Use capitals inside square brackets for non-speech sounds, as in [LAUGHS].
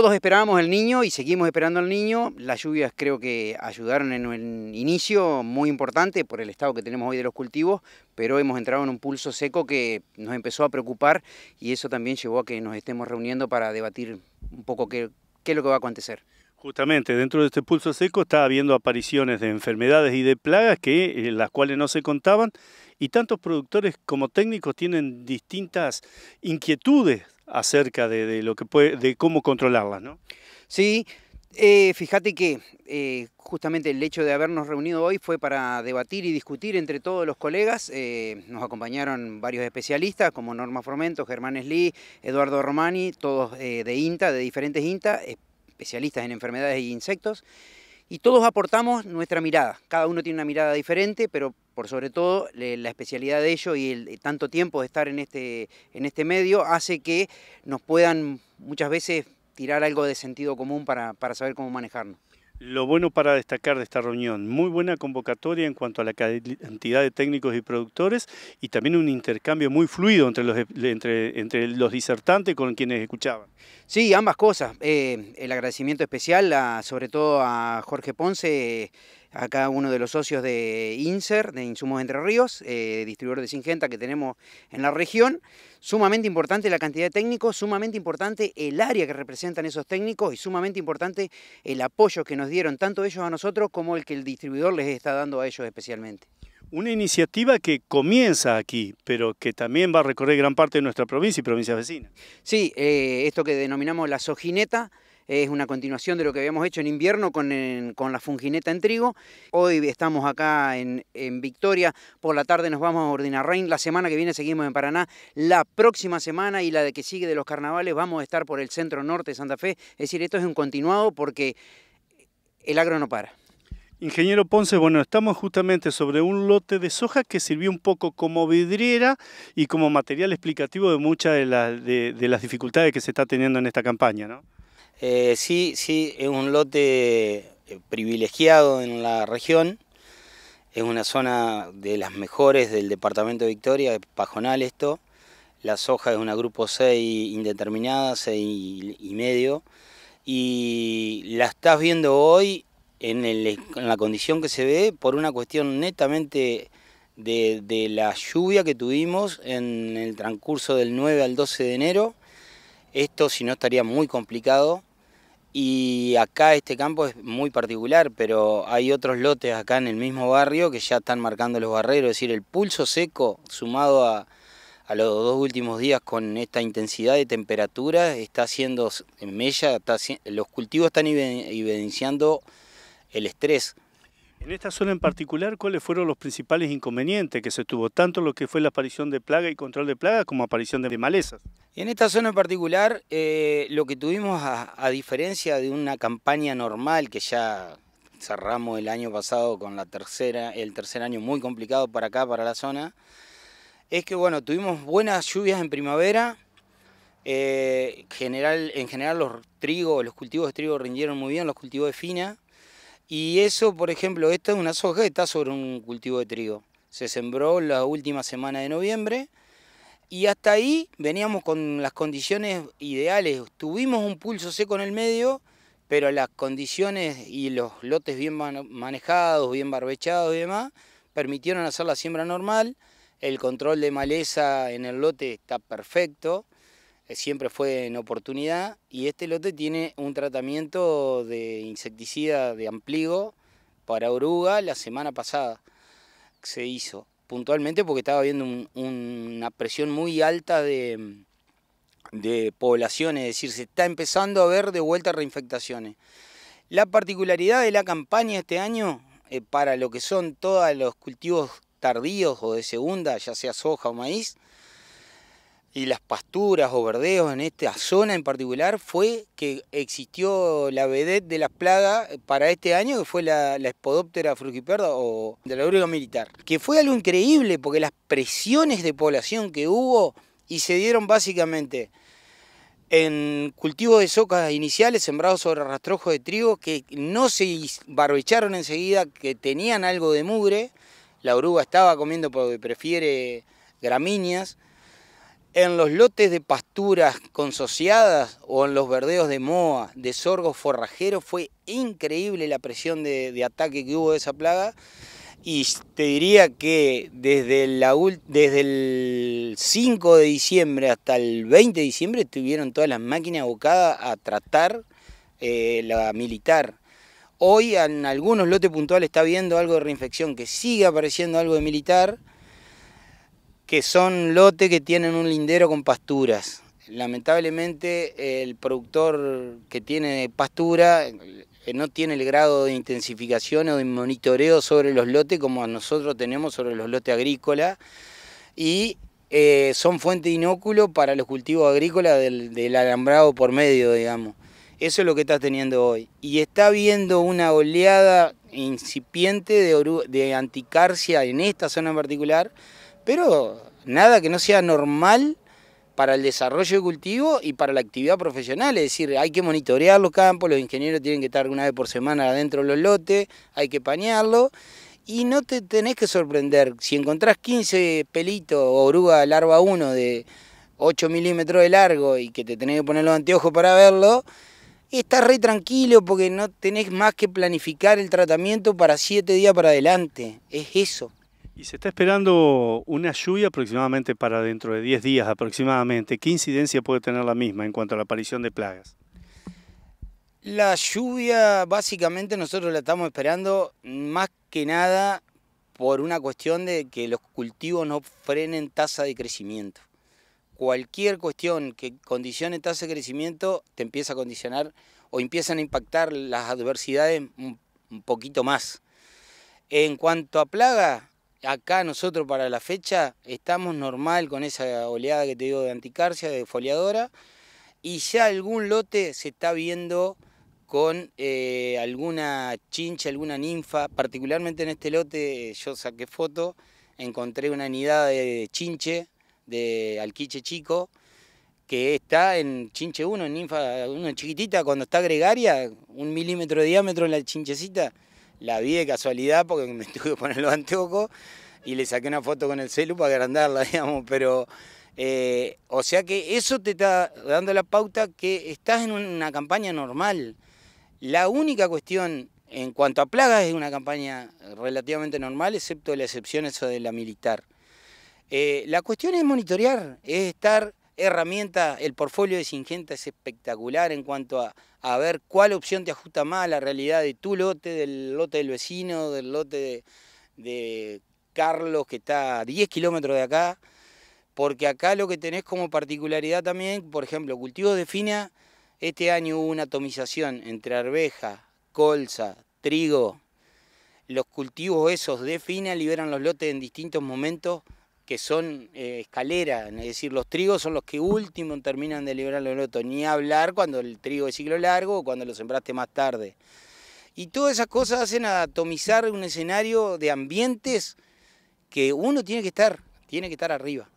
Todos esperábamos el niño y seguimos esperando al niño. Las lluvias creo que ayudaron en un inicio muy importante por el estado que tenemos hoy de los cultivos, pero hemos entrado en un pulso seco que nos empezó a preocupar y eso también llevó a que nos estemos reuniendo para debatir un poco qué, es lo que va a acontecer. Justamente, dentro de este pulso seco está habiendo apariciones de enfermedades y de plagas que eh, las cuales no se contaban y tantos productores como técnicos tienen distintas inquietudes acerca de, cómo controlarlas, ¿no? Sí, eh, fíjate que eh, justamente el hecho de habernos reunido hoy fue para debatir y discutir entre todos los colegas. Eh, nos acompañaron varios especialistas como Norma Formento, Germán Esli, Eduardo Romani, todos de INTA, de diferentes INTA, especialistas en enfermedades e insectos. Y todos aportamos nuestra mirada. Cada uno tiene una mirada diferente, pero por sobre todo la especialidad de ellos y el, eh, tanto tiempo de estar en este, en este medio hace que nos puedan muchas veces tirar algo de sentido común para, saber cómo manejarnos. Lo bueno para destacar de esta reunión, muy buena convocatoria en cuanto a la cantidad de técnicos y productores y también un intercambio muy fluido entre los, entre, entre los disertantes con quienes escuchaban. Sí, ambas cosas. Eh, el agradecimiento especial sobre todo a Jorge Ponce acá uno de los socios de INSER, de Insumos Entre Ríos, eh, distribuidor de Singenta que tenemos en la región. Sumamente importante la cantidad de técnicos, sumamente importante el área que representan esos técnicos y sumamente importante el apoyo que nos dieron tanto ellos a nosotros como el que el distribuidor les está dando a ellos especialmente. Una iniciativa que comienza aquí, pero que también va a recorrer gran parte de nuestra provincia y provincias vecinas. Sí, eh, esto que denominamos la Sojineta, es una continuación de lo que habíamos hecho en invierno con, la fungineta en trigo. Hoy estamos acá en, Victoria, por la tarde nos vamos a rain la semana que viene seguimos en Paraná, la próxima semana y la de que sigue de los carnavales vamos a estar por el centro norte de Santa Fe. Es decir, esto es un continuado porque el agro no para. Ingeniero Ponce, bueno, estamos justamente sobre un lote de soja que sirvió un poco como vidriera y como material explicativo de muchas de, las de las dificultades que se está teniendo en esta campaña, ¿no? Eh, sí, sí, es un lote eh, privilegiado en la región. Es una zona de las mejores del departamento de Victoria, es pajonal esto. La soja es una grupo 6 indeterminada, 6 y medio. Y la estás viendo hoy en, la condición que se ve por una cuestión netamente de, la lluvia que tuvimos en el transcurso del 9 al 12 de enero. Esto si no estaría muy complicado. Y acá este campo es muy particular, pero hay otros lotes acá en el mismo barrio que ya están marcando los barreros. Es decir, el pulso seco sumado a, los dos últimos días con esta intensidad de temperatura está haciendo en mella, los cultivos están evidenciando el estrés. En esta zona en particular, ¿cuáles fueron los principales inconvenientes que se tuvo, tanto lo que fue la aparición de plaga y control de plaga como aparición de malezas? En esta zona en particular, eh, lo que tuvimos, a, diferencia de una campaña normal que ya cerramos el año pasado con la tercera, el tercer año muy complicado para acá, para la zona, es que bueno, tuvimos buenas lluvias en primavera. Eh, general, en general los trigos, los cultivos de trigo rindieron muy bien, los cultivos de fina y eso, por ejemplo, esta es una soja que está sobre un cultivo de trigo. Se sembró la última semana de noviembre y hasta ahí veníamos con las condiciones ideales. Tuvimos un pulso seco en el medio, pero las condiciones y los lotes bien manejados, bien barbechados y demás, permitieron hacer la siembra normal. El control de maleza en el lote está perfecto. Eh, siempre fue en oportunidad y este lote tiene un tratamiento de insecticida de ampligo para oruga la semana pasada se hizo puntualmente porque estaba habiendo una presión muy alta de, mm, de poblaciones, es decir, se está empezando a ver de vuelta reinfectaciones. La particularidad de la campaña este año, eh, para lo que son todos los cultivos tardíos o de segunda, ya sea soja o maíz, y las pasturas o verdeos en esta zona en particular fue que existió la vedette de las plagas eh, para este año, que fue la, espodóptera frugiperda o de la oruga militar, que fue algo increíble porque las presiones de población que hubo y se dieron básicamente en cultivos de socas iniciales sembrados sobre rastrojos de trigo que no se barbecharon enseguida, que tenían algo de mugre, la oruga estaba comiendo porque prefiere gramíneas, en los lotes de pasturas consociadas o en los verdeos de moa, de sorgo forrajeros, fue increíble la presión de, ataque que hubo de esa plaga. Y te diría que desde, el 5 de diciembre hasta el 20 de diciembre tuvieron todas las máquinas abocadas a tratar eh, la militar. Hoy en algunos lotes puntuales está viendo algo de reinfección, que sigue apareciendo algo de militar, que son lotes que tienen un lindero con pasturas. Lamentablemente el productor que tiene pastura no tiene el grado de intensificación o de monitoreo sobre los lotes como nosotros tenemos sobre los lotes agrícolas y eh, son fuente de inóculo para los cultivos agrícolas del, alambrado por medio, digamos. Eso es lo que estás teniendo hoy. Y está habiendo una oleada incipiente de, de anticarcia en esta zona en particular, pero nada que no sea normal para el desarrollo de cultivo y para la actividad profesional, es decir, hay que monitorear los campos, los ingenieros tienen que estar una vez por semana adentro de los lotes, hay que pañarlo, y no te tenés que sorprender, si encontrás 15 pelitos o oruga larva 1 de 8 milímetros de largo y que te tenés que poner los anteojos para verlo, estás re tranquilo porque no tenés más que planificar el tratamiento para 7 días para adelante, es eso. Y se está esperando una lluvia aproximadamente para dentro de 10 días aproximadamente. ¿Qué incidencia puede tener la misma en cuanto a la aparición de plagas? La lluvia básicamente nosotros la estamos esperando más que nada por una cuestión de que los cultivos no frenen tasa de crecimiento. Cualquier cuestión que condicione tasa de crecimiento te empieza a condicionar o empiezan a impactar las adversidades un poquito más. En cuanto a plaga, Acá nosotros para la fecha estamos normal con esa oleada que te digo de anticarcia, de foliadora, y ya algún lote se está viendo con eh, alguna chinche, alguna ninfa. Particularmente en este lote yo saqué foto, encontré una nidada de chinche, de alquiche chico, que está en chinche 1, en ninfa 1 chiquitita, cuando está gregaria, un milímetro de diámetro en la chinchecita, la vi de casualidad porque me estuve [LAUGHS] poniendo poner y le saqué una foto con el celu para agrandarla, [LAUGHS] digamos, pero... Eh, o sea que eso te está dando la pauta que estás en una campaña normal. La única cuestión en cuanto a plagas es una campaña relativamente normal, excepto la excepción eso de la militar. Eh, la cuestión es monitorear, es estar herramienta, el portfolio de Singenta es espectacular en cuanto a, ver cuál opción te ajusta más a la realidad de tu lote, del lote del vecino, del lote de, de Carlos que está a 10 kilómetros de acá, porque acá lo que tenés como particularidad también, por ejemplo, cultivos de fina, este año hubo una atomización entre arveja, colza, trigo, los cultivos esos de fina liberan los lotes en distintos momentos que son eh, escaleras, es decir, los trigos son los que último terminan de liberar el loto, ni hablar cuando el trigo es ciclo largo o cuando lo sembraste más tarde. Y todas esas cosas hacen atomizar un escenario de ambientes que uno tiene que estar, tiene que estar arriba.